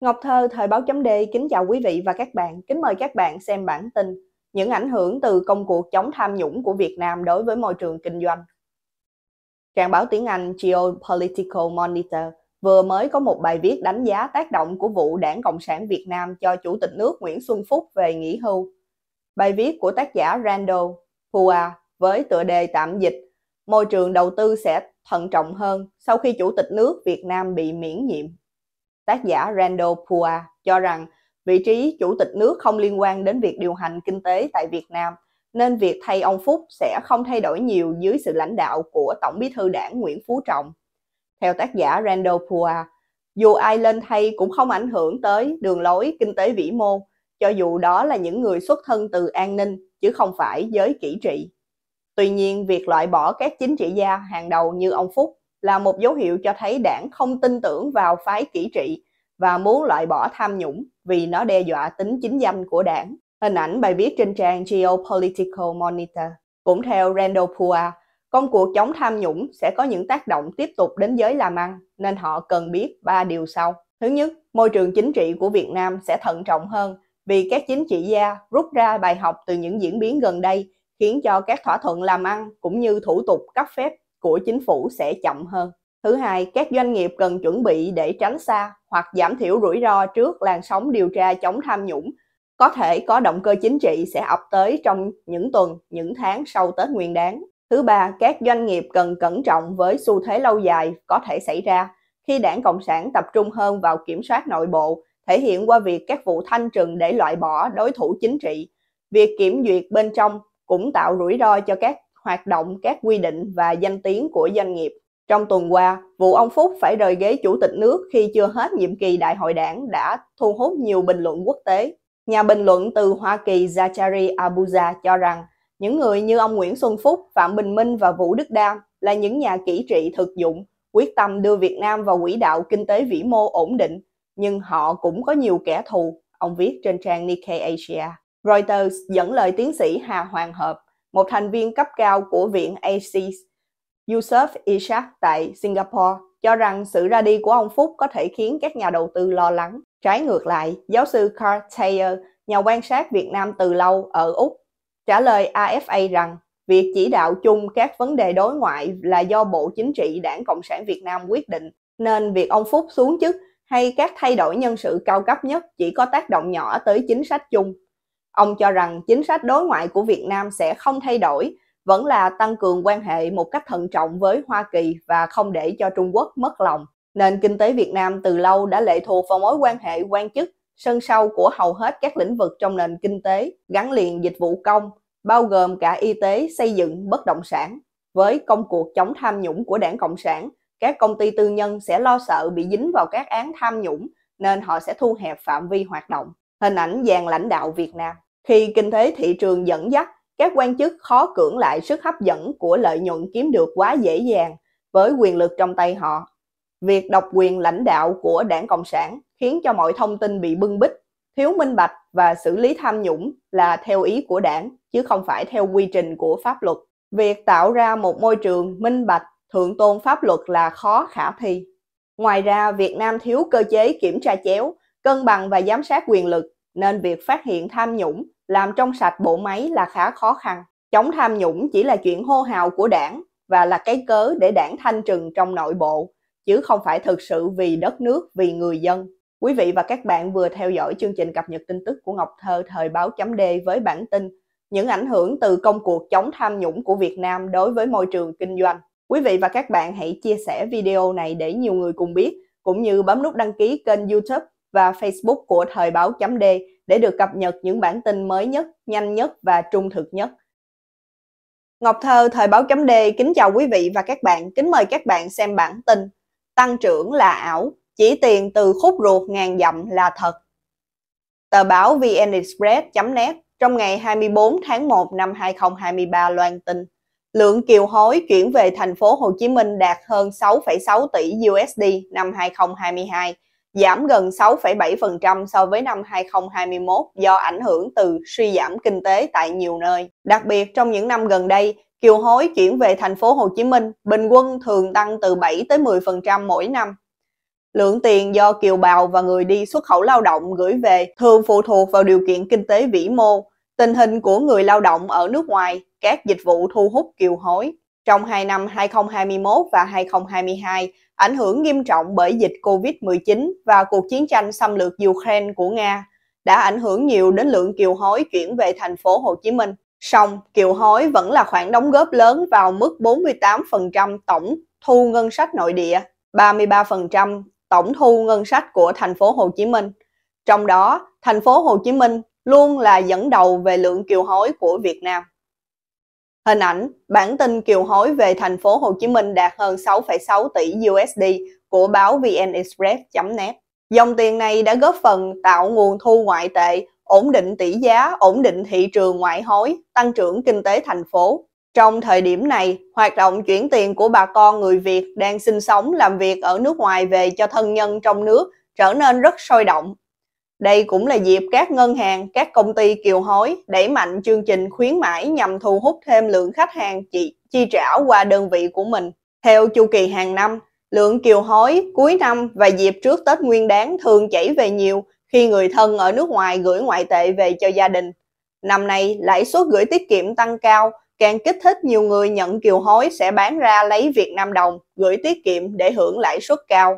Ngọc Thơ, Thời báo chấm D kính chào quý vị và các bạn. Kính mời các bạn xem bản tin Những ảnh hưởng từ công cuộc chống tham nhũng của Việt Nam đối với môi trường kinh doanh. Trang báo tiếng Anh Geopolitical Monitor vừa mới có một bài viết đánh giá tác động của vụ đảng Cộng sản Việt Nam cho Chủ tịch nước Nguyễn Xuân Phúc về nghỉ hưu. Bài viết của tác giả Randall Hua với tựa đề tạm dịch Môi trường đầu tư sẽ thận trọng hơn sau khi Chủ tịch nước Việt Nam bị miễn nhiệm tác giả Randall Pua cho rằng vị trí chủ tịch nước không liên quan đến việc điều hành kinh tế tại Việt Nam, nên việc thay ông Phúc sẽ không thay đổi nhiều dưới sự lãnh đạo của Tổng bí thư đảng Nguyễn Phú Trọng. Theo tác giả Randall Pua, dù ai lên thay cũng không ảnh hưởng tới đường lối kinh tế vĩ mô, cho dù đó là những người xuất thân từ an ninh, chứ không phải giới kỹ trị. Tuy nhiên, việc loại bỏ các chính trị gia hàng đầu như ông Phúc là một dấu hiệu cho thấy đảng không tin tưởng vào phái kỹ trị và muốn loại bỏ tham nhũng vì nó đe dọa tính chính danh của đảng. Hình ảnh bài viết trên trang Geopolitical Monitor. Cũng theo Randall Pua, công cuộc chống tham nhũng sẽ có những tác động tiếp tục đến giới làm ăn, nên họ cần biết ba điều sau. Thứ nhất, môi trường chính trị của Việt Nam sẽ thận trọng hơn vì các chính trị gia rút ra bài học từ những diễn biến gần đây khiến cho các thỏa thuận làm ăn cũng như thủ tục cấp phép của chính phủ sẽ chậm hơn. Thứ hai, các doanh nghiệp cần chuẩn bị để tránh xa hoặc giảm thiểu rủi ro trước làn sóng điều tra chống tham nhũng có thể có động cơ chính trị sẽ ập tới trong những tuần, những tháng sau Tết Nguyên đán. Thứ ba, các doanh nghiệp cần cẩn trọng với xu thế lâu dài có thể xảy ra khi đảng Cộng sản tập trung hơn vào kiểm soát nội bộ, thể hiện qua việc các vụ thanh trừng để loại bỏ đối thủ chính trị. Việc kiểm duyệt bên trong cũng tạo rủi ro cho các hoạt động các quy định và danh tiếng của doanh nghiệp. Trong tuần qua, vụ ông Phúc phải rời ghế chủ tịch nước khi chưa hết nhiệm kỳ đại hội đảng đã thu hút nhiều bình luận quốc tế. Nhà bình luận từ Hoa Kỳ Zachary Abuja cho rằng những người như ông Nguyễn Xuân Phúc, Phạm Bình Minh và Vũ Đức Đam là những nhà kỹ trị thực dụng, quyết tâm đưa Việt Nam vào quỹ đạo kinh tế vĩ mô ổn định, nhưng họ cũng có nhiều kẻ thù, ông viết trên trang Nikkei Asia. Reuters dẫn lời tiến sĩ Hà Hoàng Hợp, một thành viên cấp cao của viện ACES, Yusuf Ishak tại Singapore, cho rằng sự ra đi của ông Phúc có thể khiến các nhà đầu tư lo lắng. Trái ngược lại, giáo sư Carl Thayer, nhà quan sát Việt Nam từ lâu ở Úc, trả lời AFA rằng việc chỉ đạo chung các vấn đề đối ngoại là do Bộ Chính trị Đảng Cộng sản Việt Nam quyết định, nên việc ông Phúc xuống chức hay các thay đổi nhân sự cao cấp nhất chỉ có tác động nhỏ tới chính sách chung Ông cho rằng chính sách đối ngoại của Việt Nam sẽ không thay đổi, vẫn là tăng cường quan hệ một cách thận trọng với Hoa Kỳ và không để cho Trung Quốc mất lòng. Nền kinh tế Việt Nam từ lâu đã lệ thuộc vào mối quan hệ quan chức sân sau của hầu hết các lĩnh vực trong nền kinh tế gắn liền dịch vụ công, bao gồm cả y tế, xây dựng, bất động sản. Với công cuộc chống tham nhũng của đảng Cộng sản, các công ty tư nhân sẽ lo sợ bị dính vào các án tham nhũng nên họ sẽ thu hẹp phạm vi hoạt động hình ảnh vàng lãnh đạo Việt Nam khi kinh tế thị trường dẫn dắt, các quan chức khó cưỡng lại sức hấp dẫn của lợi nhuận kiếm được quá dễ dàng với quyền lực trong tay họ. Việc độc quyền lãnh đạo của đảng Cộng sản khiến cho mọi thông tin bị bưng bít, thiếu minh bạch và xử lý tham nhũng là theo ý của đảng, chứ không phải theo quy trình của pháp luật. Việc tạo ra một môi trường minh bạch, thượng tôn pháp luật là khó khả thi. Ngoài ra, Việt Nam thiếu cơ chế kiểm tra chéo cân bằng và giám sát quyền lực nên việc phát hiện tham nhũng, làm trong sạch bộ máy là khá khó khăn. Chống tham nhũng chỉ là chuyện hô hào của đảng và là cái cớ để đảng thanh trừng trong nội bộ, chứ không phải thực sự vì đất nước, vì người dân. Quý vị và các bạn vừa theo dõi chương trình cập nhật tin tức của Ngọc Thơ thời báo chấm D với bản tin những ảnh hưởng từ công cuộc chống tham nhũng của Việt Nam đối với môi trường kinh doanh. Quý vị và các bạn hãy chia sẻ video này để nhiều người cùng biết, cũng như bấm nút đăng ký kênh YouTube và Facebook của Thời báo chấm D để được cập nhật những bản tin mới nhất, nhanh nhất và trung thực nhất. Ngọc Thơ, Thời báo chấm D kính chào quý vị và các bạn, kính mời các bạn xem bản tin Tăng trưởng là ảo, chỉ tiền từ khúc ruột ngàn dặm là thật. Tờ báo VN Express.net trong ngày 24 tháng 1 năm 2023 loan tin lượng kiều hối chuyển về thành phố Hồ Chí Minh đạt hơn 6,6 tỷ USD năm 2022, giảm gần 6,7% so với năm 2021 do ảnh hưởng từ suy giảm kinh tế tại nhiều nơi. Đặc biệt trong những năm gần đây, kiều hối chuyển về thành phố Hồ Chí Minh bình quân thường tăng từ 7 tới 10% mỗi năm. Lượng tiền do kiều bào và người đi xuất khẩu lao động gửi về thường phụ thuộc vào điều kiện kinh tế vĩ mô, tình hình của người lao động ở nước ngoài, các dịch vụ thu hút kiều hối. Trong 2 năm 2021 và 2022, ảnh hưởng nghiêm trọng bởi dịch COVID-19 và cuộc chiến tranh xâm lược Ukraine của Nga đã ảnh hưởng nhiều đến lượng kiều hối chuyển về thành phố Hồ Chí Minh. Song, kiều hối vẫn là khoản đóng góp lớn vào mức 48% tổng thu ngân sách nội địa, 33% tổng thu ngân sách của thành phố Hồ Chí Minh. Trong đó, thành phố Hồ Chí Minh luôn là dẫn đầu về lượng kiều hối của Việt Nam. Hình ảnh, bản tin kiều hối về thành phố Hồ Chí Minh đạt hơn 6,6 tỷ USD của báo vnexpress.net. Dòng tiền này đã góp phần tạo nguồn thu ngoại tệ, ổn định tỷ giá, ổn định thị trường ngoại hối, tăng trưởng kinh tế thành phố. Trong thời điểm này, hoạt động chuyển tiền của bà con người Việt đang sinh sống làm việc ở nước ngoài về cho thân nhân trong nước trở nên rất sôi động, đây cũng là dịp các ngân hàng, các công ty kiều hối đẩy mạnh chương trình khuyến mãi nhằm thu hút thêm lượng khách hàng chi, chi trả qua đơn vị của mình. Theo chu kỳ hàng năm, lượng kiều hối cuối năm và dịp trước Tết Nguyên đán thường chảy về nhiều khi người thân ở nước ngoài gửi ngoại tệ về cho gia đình. Năm nay, lãi suất gửi tiết kiệm tăng cao, càng kích thích nhiều người nhận kiều hối sẽ bán ra lấy Việt Nam đồng, gửi tiết kiệm để hưởng lãi suất cao.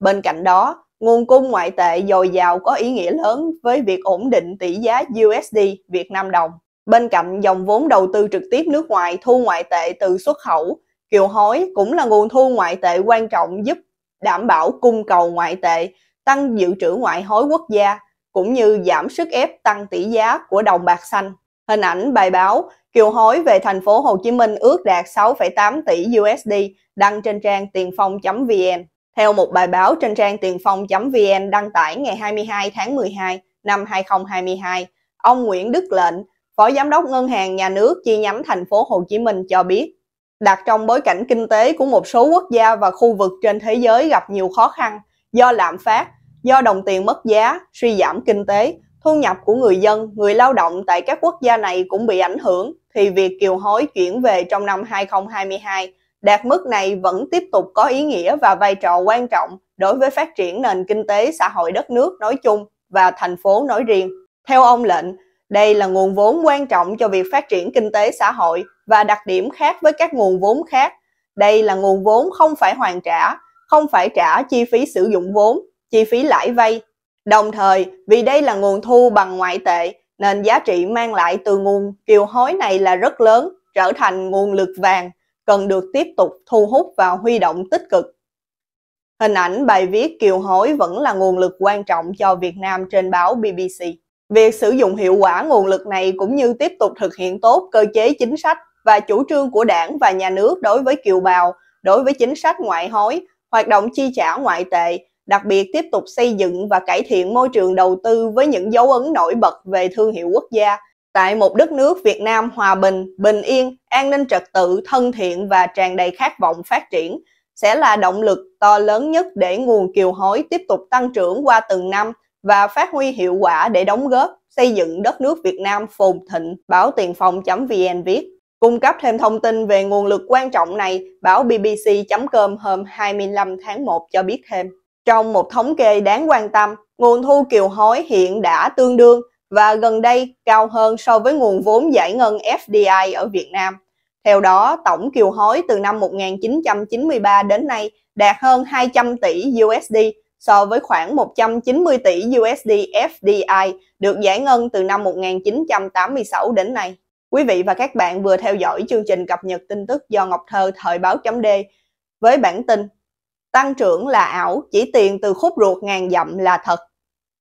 Bên cạnh đó, Nguồn cung ngoại tệ dồi dào có ý nghĩa lớn với việc ổn định tỷ giá USD Việt Nam đồng. Bên cạnh dòng vốn đầu tư trực tiếp nước ngoài thu ngoại tệ từ xuất khẩu, kiều hối cũng là nguồn thu ngoại tệ quan trọng giúp đảm bảo cung cầu ngoại tệ, tăng dự trữ ngoại hối quốc gia cũng như giảm sức ép tăng tỷ giá của đồng bạc xanh. Hình ảnh bài báo kiều hối về thành phố Hồ Chí Minh ước đạt 6,8 tỷ USD đăng trên trang tiền phong.vn. Theo một bài báo trên trang tiền phong.vn đăng tải ngày 22 tháng 12 năm 2022, ông Nguyễn Đức Lệnh, Phó Giám đốc Ngân hàng Nhà nước chi nhánh thành phố Hồ Chí Minh cho biết, đặt trong bối cảnh kinh tế của một số quốc gia và khu vực trên thế giới gặp nhiều khó khăn do lạm phát, do đồng tiền mất giá, suy giảm kinh tế, thu nhập của người dân, người lao động tại các quốc gia này cũng bị ảnh hưởng, thì việc kiều hối chuyển về trong năm 2022 đạt mức này vẫn tiếp tục có ý nghĩa và vai trò quan trọng đối với phát triển nền kinh tế xã hội đất nước nói chung và thành phố nói riêng. Theo ông lệnh, đây là nguồn vốn quan trọng cho việc phát triển kinh tế xã hội và đặc điểm khác với các nguồn vốn khác. Đây là nguồn vốn không phải hoàn trả, không phải trả chi phí sử dụng vốn, chi phí lãi vay. Đồng thời, vì đây là nguồn thu bằng ngoại tệ, nên giá trị mang lại từ nguồn kiều hối này là rất lớn, trở thành nguồn lực vàng cần được tiếp tục thu hút và huy động tích cực. Hình ảnh bài viết kiều hối vẫn là nguồn lực quan trọng cho Việt Nam trên báo BBC. Việc sử dụng hiệu quả nguồn lực này cũng như tiếp tục thực hiện tốt cơ chế chính sách và chủ trương của đảng và nhà nước đối với kiều bào, đối với chính sách ngoại hối, hoạt động chi trả ngoại tệ, đặc biệt tiếp tục xây dựng và cải thiện môi trường đầu tư với những dấu ấn nổi bật về thương hiệu quốc gia – tại một đất nước Việt Nam hòa bình, bình yên, an ninh trật tự, thân thiện và tràn đầy khát vọng phát triển sẽ là động lực to lớn nhất để nguồn kiều hối tiếp tục tăng trưởng qua từng năm và phát huy hiệu quả để đóng góp xây dựng đất nước Việt Nam phồn thịnh, báo tiền phong.vn viết. Cung cấp thêm thông tin về nguồn lực quan trọng này, báo BBC.com hôm 25 tháng 1 cho biết thêm. Trong một thống kê đáng quan tâm, nguồn thu kiều hối hiện đã tương đương và gần đây cao hơn so với nguồn vốn giải ngân FDI ở Việt Nam. Theo đó, tổng kiều hối từ năm 1993 đến nay đạt hơn 200 tỷ USD so với khoảng 190 tỷ USD FDI được giải ngân từ năm 1986 đến nay. Quý vị và các bạn vừa theo dõi chương trình cập nhật tin tức do Ngọc Thơ thời báo chấm D với bản tin Tăng trưởng là ảo, chỉ tiền từ khúc ruột ngàn dặm là thật.